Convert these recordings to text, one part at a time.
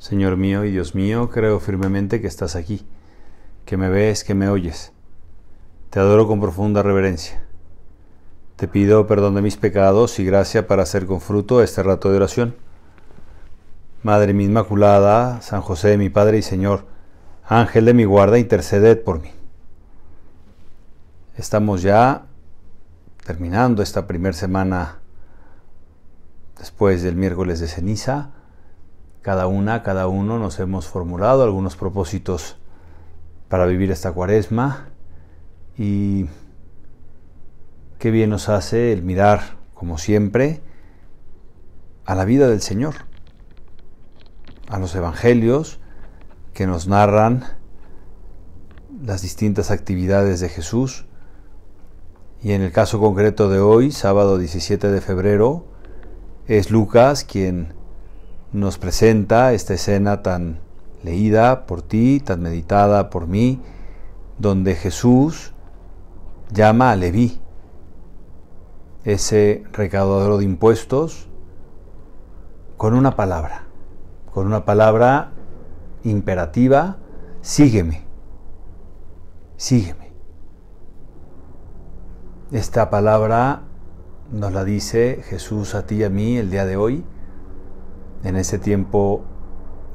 Señor mío y Dios mío, creo firmemente que estás aquí, que me ves, que me oyes. Te adoro con profunda reverencia. Te pido perdón de mis pecados y gracia para hacer con fruto este rato de oración. Madre mi Inmaculada, San José, mi Padre y Señor, Ángel de mi guarda, interceded por mí. Estamos ya terminando esta primera semana después del miércoles de ceniza cada una, cada uno nos hemos formulado algunos propósitos para vivir esta cuaresma y qué bien nos hace el mirar, como siempre, a la vida del Señor, a los evangelios que nos narran las distintas actividades de Jesús y en el caso concreto de hoy, sábado 17 de febrero, es Lucas quien nos presenta esta escena tan leída por ti, tan meditada por mí, donde Jesús llama a Leví, ese recaudador de impuestos, con una palabra, con una palabra imperativa, sígueme, sígueme. Esta palabra nos la dice Jesús a ti y a mí el día de hoy en ese tiempo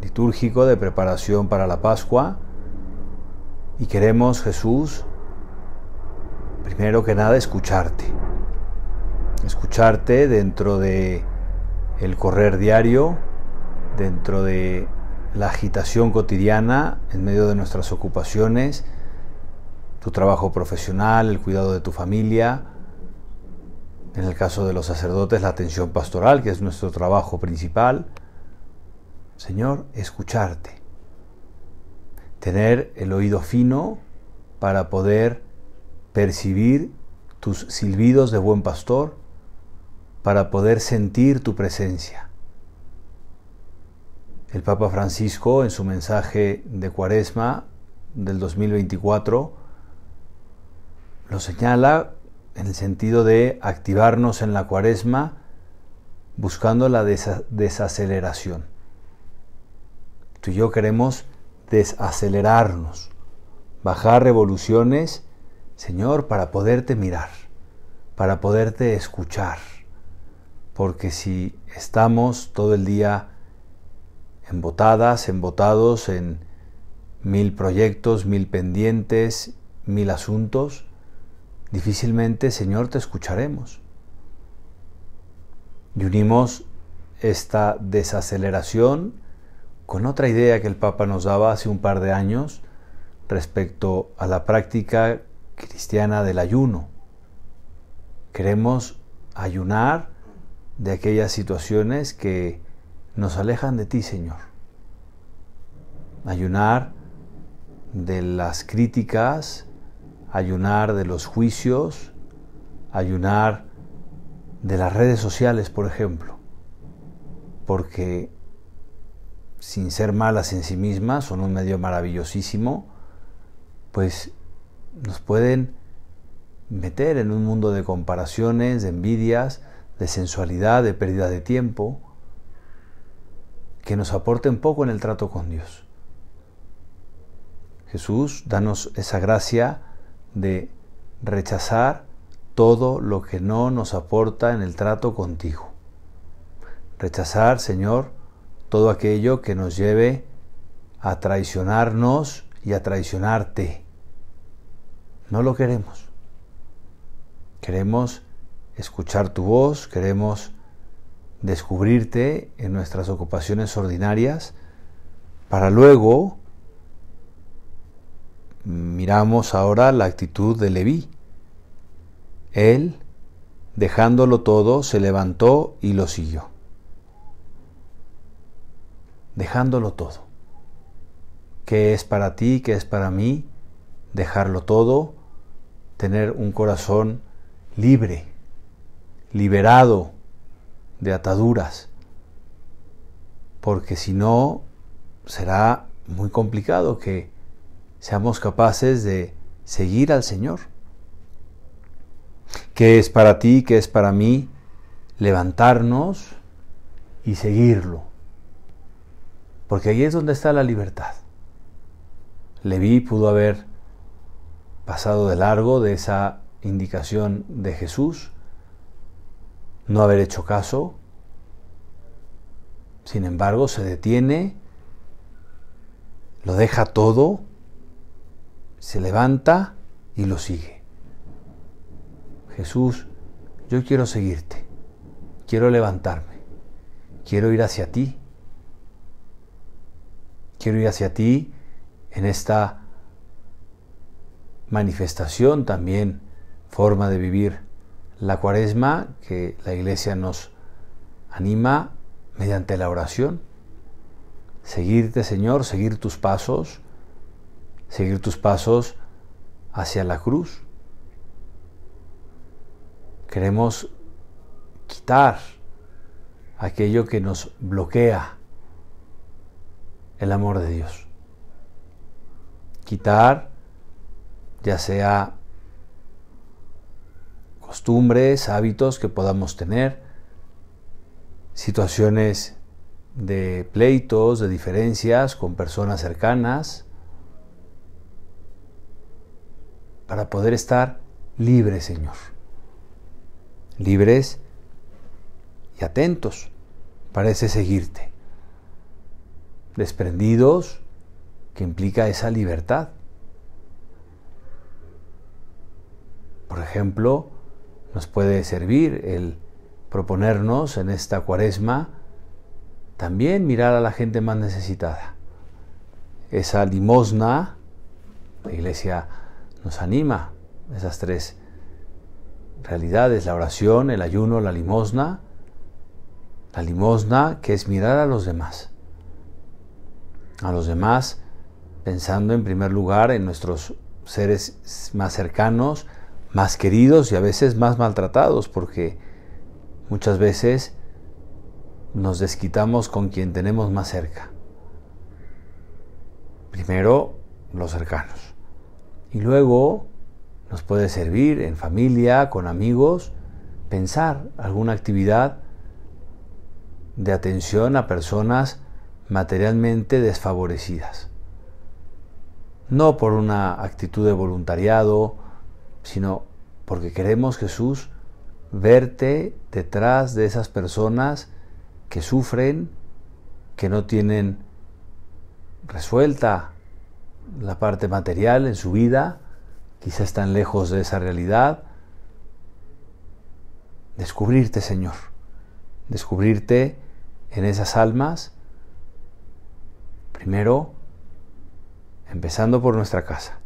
litúrgico de preparación para la Pascua y queremos, Jesús, primero que nada escucharte. Escucharte dentro de el correr diario, dentro de la agitación cotidiana, en medio de nuestras ocupaciones, tu trabajo profesional, el cuidado de tu familia, en el caso de los sacerdotes, la atención pastoral, que es nuestro trabajo principal. Señor, escucharte. Tener el oído fino para poder percibir tus silbidos de buen pastor, para poder sentir tu presencia. El Papa Francisco, en su mensaje de Cuaresma del 2024, lo señala en el sentido de activarnos en la cuaresma buscando la desaceleración. Tú y yo queremos desacelerarnos, bajar revoluciones, Señor, para poderte mirar, para poderte escuchar, porque si estamos todo el día embotadas, embotados en mil proyectos, mil pendientes, mil asuntos, difícilmente, Señor, te escucharemos. Y unimos esta desaceleración con otra idea que el Papa nos daba hace un par de años respecto a la práctica cristiana del ayuno. Queremos ayunar de aquellas situaciones que nos alejan de ti, Señor. Ayunar de las críticas, ayunar de los juicios, ayunar de las redes sociales, por ejemplo, porque sin ser malas en sí mismas, son un medio maravillosísimo, pues nos pueden meter en un mundo de comparaciones, de envidias, de sensualidad, de pérdida de tiempo, que nos aporten poco en el trato con Dios. Jesús, danos esa gracia de rechazar todo lo que no nos aporta en el trato contigo. Rechazar, Señor, todo aquello que nos lleve a traicionarnos y a traicionarte. No lo queremos. Queremos escuchar tu voz, queremos descubrirte en nuestras ocupaciones ordinarias para luego Miramos ahora la actitud de Leví. Él, dejándolo todo, se levantó y lo siguió. Dejándolo todo. ¿Qué es para ti? ¿Qué es para mí? Dejarlo todo, tener un corazón libre, liberado de ataduras, porque si no será muy complicado que seamos capaces de seguir al Señor. ¿Qué es para ti? ¿Qué es para mí? Levantarnos y seguirlo. Porque ahí es donde está la libertad. Leví pudo haber pasado de largo de esa indicación de Jesús, no haber hecho caso. Sin embargo, se detiene, lo deja todo se levanta y lo sigue. Jesús, yo quiero seguirte, quiero levantarme, quiero ir hacia ti, quiero ir hacia ti en esta manifestación también, forma de vivir la cuaresma que la iglesia nos anima mediante la oración. Seguirte Señor, seguir tus pasos, seguir tus pasos hacia la cruz. Queremos quitar aquello que nos bloquea el amor de Dios. Quitar ya sea costumbres, hábitos que podamos tener, situaciones de pleitos, de diferencias con personas cercanas, para poder estar libres, Señor. Libres y atentos para seguirte. Desprendidos, que implica esa libertad. Por ejemplo, nos puede servir el proponernos en esta cuaresma también mirar a la gente más necesitada. Esa limosna, la iglesia nos anima esas tres realidades, la oración, el ayuno, la limosna, la limosna que es mirar a los demás, a los demás pensando en primer lugar en nuestros seres más cercanos, más queridos y a veces más maltratados, porque muchas veces nos desquitamos con quien tenemos más cerca. Primero, los cercanos. Y luego nos puede servir en familia, con amigos, pensar alguna actividad de atención a personas materialmente desfavorecidas. No por una actitud de voluntariado, sino porque queremos, Jesús, verte detrás de esas personas que sufren, que no tienen resuelta la parte material en su vida, quizás tan lejos de esa realidad. Descubrirte, Señor, descubrirte en esas almas, primero empezando por nuestra casa,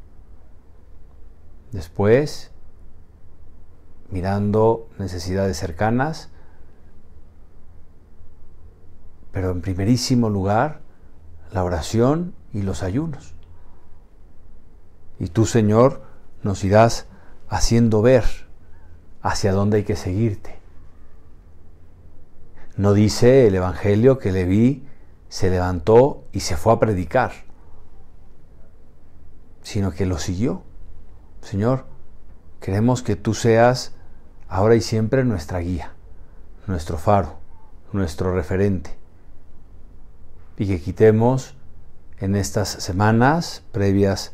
después mirando necesidades cercanas, pero en primerísimo lugar la oración y los ayunos. Y tú, Señor, nos irás haciendo ver hacia dónde hay que seguirte. No dice el Evangelio que Leví se levantó y se fue a predicar, sino que lo siguió. Señor, queremos que tú seas ahora y siempre nuestra guía, nuestro faro, nuestro referente, y que quitemos en estas semanas previas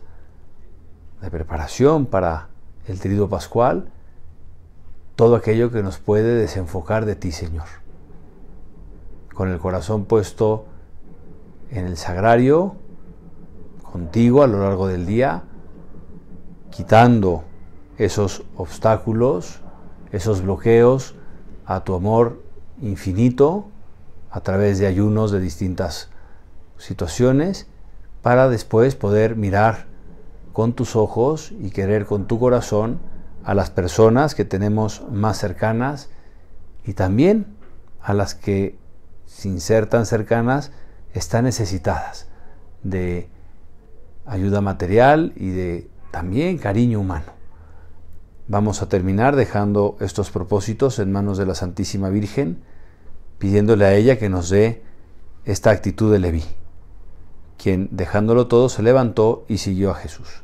de preparación para el triduo pascual, todo aquello que nos puede desenfocar de ti, Señor. Con el corazón puesto en el sagrario, contigo a lo largo del día, quitando esos obstáculos, esos bloqueos a tu amor infinito a través de ayunos de distintas situaciones para después poder mirar con tus ojos y querer con tu corazón a las personas que tenemos más cercanas y también a las que, sin ser tan cercanas, están necesitadas de ayuda material y de también cariño humano. Vamos a terminar dejando estos propósitos en manos de la Santísima Virgen, pidiéndole a ella que nos dé esta actitud de Leví, quien dejándolo todo se levantó y siguió a Jesús.